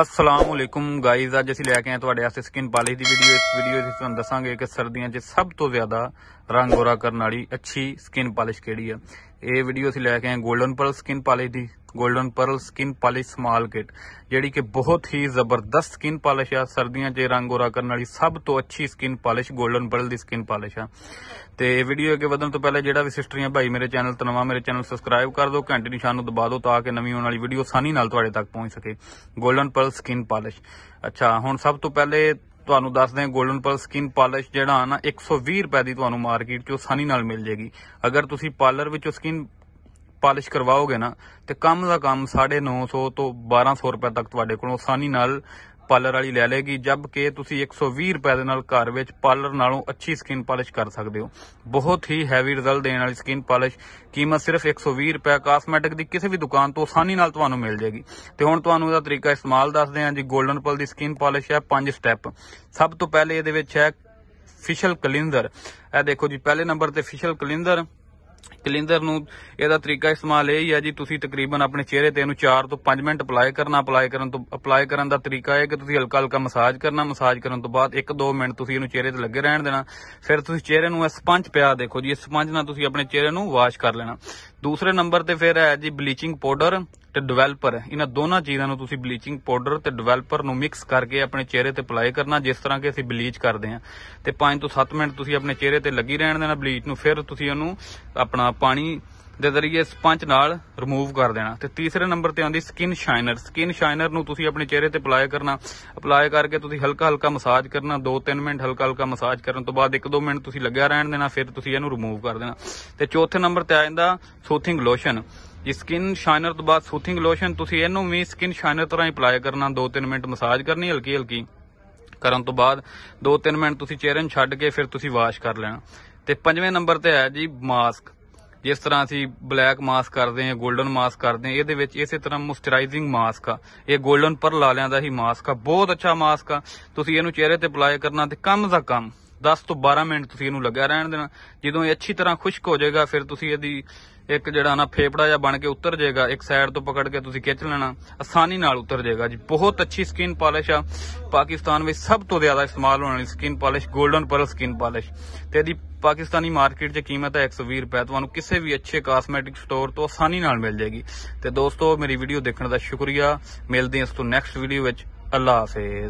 ਅਸਲਾਮੁਅਲੈਕੁਮ guys ਅੱਜ ਅਸੀਂ ਲੈ ਕੇ ਆਏ ਤੁਹਾਡੇ ਵਾਸਤੇ ਸਕਿਨ ਪਾਲਿਸ਼ ਦੀ ਵੀਡੀਓ ਇਸ ਵੀਡੀਓ ਵਿੱਚ ਤੁਹਾਨੂੰ ਦੱਸਾਂਗੇ ਕਿ ਸਰਦੀਆਂ 'ਚ ਸਭ ਤੋਂ ਜ਼ਿਆਦਾ ਰੰਗ ਗੋਰਾ ਕਰਨ ਵਾਲੀ ਅੱਛੀ ਸਕਿਨ ਪਾਲਿਸ਼ ਕਿਹੜੀ ਆ ਇਹ ਵੀਡੀਓ ਅਸੀਂ ਲੈ ਕੇ ਆਏ ਗੋਲਡਨ ਪਰਲ ਸਕਿਨ ਪਾਲਿਸ਼ ਦੀ golden pearl skin polish small kit ਜਿਹੜੀ ਕਿ ਬਹੁਤ ਹੀ ਜ਼ਬਰਦਸਤ ਸਕਿਨ ਪਾਲਿਸ਼ ਆ ਸਰਦੀਆਂ 'ਚ ਰੰਗ ਗੋਰਾ ਕਰਨ ਵਾਲੀ ਸਭ ਤੋਂ ਅੱਛੀ ਸਕਿਨ ਪਾਲਿਸ਼ ਗੋਲਡਨ ਪਰਲ ਦੀ ਸਕਿਨ ਪਾਲਿਸ਼ ਆ ਤੇ ਇਹ ਵੀਡੀਓ ਅੱਗੇ ਵਧਣ ਤੋਂ ਪਹਿਲਾਂ ਜਿਹੜਾ ਵੀ ਸਿਸਟਰੀਆਂ ਭਾਈ ਮੇਰੇ ਚੈਨਲ ਤੇ ਨਵਾਂ ਮੇਰੇ ਚੈਨਲ ਸਬਸਕ੍ਰਾਈਬ ਕਰ ਦਿਓ ਘੰਟੀ ਨਿਸ਼ਾਨ ਨੂੰ ਦਬਾ ਦਿਓ ਤਾਂ ਕਿ ਨਵੀਂ ਆਉਣ ਵਾਲੀ ਵੀਡੀਓ ਸਾਨੀ ਨਾਲ ਤੁਹਾਡੇ ਤੱਕ ਪਹੁੰਚ ਸਕੇ ਗੋਲਡਨ ਪਰਲ ਸਕਿਨ ਪਾਲਿਸ਼ ਅੱਛਾ ਹੁਣ ਸਭ ਤੋਂ ਪਹਿਲੇ ਤੁਹਾਨੂੰ ਦੱਸਦੇ ਹਾਂ ਗੋਲਡਨ ਪਰਲ ਸਕਿਨ ਪਾਲਿਸ਼ ਜਿਹੜਾ ਨਾ 120 ਰੁਪਏ ਦੀ ਤੁਹਾਨੂੰ ਮਾਰਕੀਟ 'ਚੋਂ ਸਾਨੀ ਨਾਲ ਮਿਲ ਜੇਗੀ ਅਗਰ ਤੁਸੀਂ ਪਾਰਲਰ ਵਿੱਚੋਂ ਸਕਿਨ ਪਾਲਿਸ਼ ਕਰਵਾਓਗੇ ਨਾ ਤੇ ਕੰਮ ਦਾ ਕੰਮ 950 ਤੋਂ 1200 ਰੁਪਏ ਤੱਕ ਤੁਹਾਡੇ ਕੋਲੋਂ ਆਸਾਨੀ ਨਾਲ ਪਾਲਰ ਵਾਲੀ ਲੈ ਲੇਗੀ ਜਦ ਕਿ ਤੁਸੀਂ 120 ਰੁਪਏ ਦੇ ਨਾਲ ਘਰ ਵਿੱਚ ਪਾਲਰ ਨਾਲੋਂ ਅੱਛੀ ਸਕਿਨ ਪਾਲਿਸ਼ ਕਰ ਸਕਦੇ ਹੋ ਬਹੁਤ ਹੀ ਹੈਵੀ ਰਿਜ਼ਲਟ ਦੇਣ ਵਾਲੀ ਸਕਿਨ ਪਾਲਿਸ਼ ਕੀਮਤ ਸਿਰਫ 120 ਰੁਪਏ ਕਾਸਮੈਟਿਕ ਦੀ ਕਿਸੇ ਵੀ ਦੁਕਾਨ ਤੋਂ ਆਸਾਨੀ ਨਾਲ ਤੁਹਾਨੂੰ ਮਿਲ ਜਾਏਗੀ ਤੇ ਹੁਣ ਤੁਹਾਨੂੰ ਇਹਦਾ ਤਰੀਕਾ ਇਸਤੇਮਾਲ ਦੱਸਦੇ ਹਾਂ ਜੀ 골ਡਨ ਪਲ ਦੀ ਸਕਿਨ ਪਾਲਿਸ਼ ਹੈ 5 ਸਟੈਪ ਸਭ ਤੋਂ ਪਹਿਲੇ ਇਹਦੇ ਵਿੱਚ ਹੈ ਫਿਸ਼ਲ ਕਲਿੰਦਰ ਇਹ ਦੇਖੋ ਜੀ ਪਹਿਲੇ ਨੰਬਰ ਤੇ ਫਿਸ਼ਲ ਕਲਿੰਦਰ ਕਲਿੰਦਰ ਨੂੰ ਇਹਦਾ ਤਰੀਕਾ ਇਸਤੇਮਾਲ ਇਹ ਹੀ ਹੈ ਜੀ ਤੁਸੀਂ ਤਕਰੀਬਨ ਆਪਣੇ ਚਿਹਰੇ ਤੇ ਇਹਨੂੰ 4 ਤੋਂ 5 ਮਿੰਟ ਅਪਲਾਈ ਕਰਨਾ ਅਪਲਾਈ ਕਰਨ ਤੋਂ ਅਪਲਾਈ ਕਰਨ ਦਾ ਤਰੀਕਾ ਇਹ ਕਿ ਤੁਸੀਂ ਹਲਕਾ ਹਲਕਾ ਮਸਾਜ ਕਰਨਾ ਮਸਾਜ ਕਰਨ ਤੋਂ ਬਾਅਦ 1-2 ਮਿੰਟ ਤੁਸੀਂ ਇਹਨੂੰ ਚਿਹਰੇ ਤੇ ਲੱਗੇ ਰਹਿਣ ਦੇਣਾ ਫਿਰ ਤੁਸੀਂ ਚਿਹਰੇ ਨੂੰ ਇਸ ਸਪੰਜ ਪਿਆ ਦੇਖੋ ਜੀ ਇਸ ਸਪੰਜ ਨਾਲ ਤੁਸੀਂ ਆਪਣੇ ਚਿਹਰੇ ਨੂੰ ਵਾਸ਼ ਕਰ ਲੈਣਾ ਦੂਸਰੇ ਨੰਬਰ ਤੇ ਫਿਰ ਹੈ ਜੀ ਬਲੀਚਿੰਗ ਪਾਊਡਰ ਤੇ ਡਿਵੈਲਪਰ ਇਹਨਾਂ ਦੋਨਾਂ ਚੀਜ਼ਾਂ ਨੂੰ ਤੁਸੀਂ ਬਲੀਚਿੰਗ ਪਾਊਡਰ ਤੇ ਡਿਵੈਲਪਰ ਨੂੰ ਮਿਕਸ ਕਰਕੇ ਆਪਣੇ ਚਿਹਰੇ ਤੇ ਅਪਲਾਈ ਕਰਨਾ ਜਿਸ ਤਰ੍ਹਾਂ ਕਿ ਅਸੀਂ ਬਲੀਚ ਕਰਦੇ ਹਾਂ ਤੇ 5 ਤੋਂ 7 ਮਿੰਟ ਤੁਸੀਂ ਆਪਣੇ ਚਿਹਰੇ ਤੇ ਲੱਗੀ ਰਹਿਣ ਦੇਣਾ ਬਲੀਚ ਨੂੰ ਫਿਰ ਤੁਸੀਂ ਉਹਨੂੰ ਆਪਣਾ ਪਾਣੀ ਦੇ ਜ਼ਰੀਏ ਸਪੰਜ ਨਾਲ ਰਿਮੂਵ ਕਰ ਦੇਣਾ ਤੇ ਤੀਸਰੇ ਨੰਬਰ ਤੇ ਆਉਂਦੀ ਸਕਿਨ ਸ਼ਾਈਨਰ ਸਕਿਨ ਸ਼ਾਈਨਰ ਨੂੰ ਤੁਸੀਂ ਆਪਣੇ ਚਿਹਰੇ ਤੇ ਅਪਲਾਈ ਕਰਨਾ ਅਪਲਾਈ ਕਰਕੇ ਤੁਸੀਂ ਹਲਕਾ ਹਲਕਾ ਮਸਾਜ ਕਰਨਾ 2-3 ਮਿੰਟ ਹਲਕਾ ਹਲਕਾ ਮਸਾਜ ਕਰਨ ਤੋਂ ਬਾਅਦ 1-2 ਮਿੰਟ ਤੁਸੀਂ ਲੱਗਿਆ ਰਹਿਣ ਦੇਣਾ ਫਿਰ ਤੁਸੀਂ ਇਹਨੂੰ ਰਿਮੂਵ ਕਰ ਦੇਣਾ ਤੇ ਚੌਥੇ ਨੰਬਰ ਤੇ ਆ ਜਾਂਦਾ ਸੋਥਿੰਗ ਲੋਸ਼ਨ ਇਹ ਸਕਿਨ ਸ਼ਾਈਨਰ ਤੋਂ ਬਾਅਦ ਸੂਥਿੰਗ ਲੋਸ਼ਨ ਤੁਸੀਂ ਇਹਨੂੰ ਵੀ ਸਕਿਨ ਸ਼ਾਈਨਰ ਤਰ੍ਹਾਂ ਹੀ ਅਪਲਾਈ ਕਰਨਾ 2-3 ਮਿੰਟ ਮਸਾਜ ਕਰਨੀ ਹਲਕੀ ਹਲਕੀ ਕਰਨ ਤੋਂ ਬਾਅਦ 2-3 ਮਿੰਟ ਤੁਸੀਂ ਚਿਹਰੇ ਨੂੰ ਛੱਡ ਕੇ ਫਿਰ ਤੁਸੀਂ ਵਾਸ਼ ਕਰ ਲੈਣਾ ਤੇ ਪੰਜਵੇਂ ਨੰਬਰ ਤੇ ਆਇਆ ਜੀ ਮਾਸਕ ਜਿਸ ਤਰ੍ਹਾਂ ਅਸੀਂ ਬਲੈਕ ਮਾਸਕ ਕਰਦੇ ਹਾਂ 골ਡਨ ਮਾਸਕ ਕਰਦੇ ਹਾਂ ਇਹਦੇ ਵਿੱਚ ਇਸੇ ਤਰ੍ਹਾਂ ਮੋਇਸਚਰਾਈਜ਼ਿੰਗ ਮਾਸਕ ਆ ਇਹ 골ਡਨ ਪਰ ਲਾਲਿਆਂ ਦਾ ਹੀ ਮਾਸਕ ਆ ਬਹੁਤ ਅੱਛਾ ਮਾਸਕ ਆ ਤੁਸੀਂ ਇਹਨੂੰ ਚਿਹਰੇ ਤੇ ਅਪਲਾਈ ਕਰਨਾ ਤੇ ਕੰਮ ਦਾ ਕੰਮ 10 ਤੋਂ 12 ਮਿੰਟ ਤੁਸੀਂ ਇਹਨੂੰ ਲੱਗਾ ਰਹਿਣ ਦੇਣਾ ਜਦੋਂ ਇਹ ਅੱਛੀ ਤਰ੍ਹਾਂ ਖੁਸ਼ਕ ਹੋ ਜਾਏਗਾ ਫਿਰ ਤੁਸੀਂ ਇਹਦੀ ਇੱਕ ਜਿਹੜਾ ਨਾ ਫੇਫੜਾ ਜਾਂ ਬਣ ਕੇ ਉਤਰ ਜਾਏਗਾ ਇੱਕ ਸਾਈਡ ਤੋਂ ਪਕੜ ਕੇ ਤੁਸੀਂ ਖਿੱਚ ਲੈਣਾ ਆਸਾਨੀ ਨਾਲ ਉਤਰ ਜਾਏਗਾ ਜੀ ਬਹੁਤ ਅੱਛੀ ਸਕਿਨ ਪਾਲਿਸ਼ ਆ ਪਾਕਿਸਤਾਨ ਵਿੱਚ ਸਭ ਤੋਂ ਜ਼ਿਆਦਾ ਇਸਤੇਮਾਲ ਹੋਣ ਵਾਲੀ skin polish golden pearl skin polish ਤੇ ਇਹਦੀ ਪਾਕਿਸਤਾਨੀ ਮਾਰਕੀਟ 'ਚ ਕੀਮਤ ਹੈ 120 ਰੁਪਏ ਤੁਹਾਨੂੰ ਕਿਸੇ ਵੀ ਅੱਛੇ ਕਾਸਮੈਟਿਕ ਸਟੋਰ ਤੋਂ ਆਸਾਨੀ ਨਾਲ ਮਿਲ ਜਾਏਗੀ ਤੇ ਦੋਸਤੋ ਮੇਰੀ ਵੀਡੀਓ ਦੇਖਣ ਦਾ ਸ਼ੁਕਰੀਆ ਮਿਲਦੇ ਹਾਂ ਇਸ ਤੋਂ ਨੈਕਸਟ ਵੀਡੀਓ ਵਿੱਚ ਅੱਲਾ ਹਾਫਿਜ਼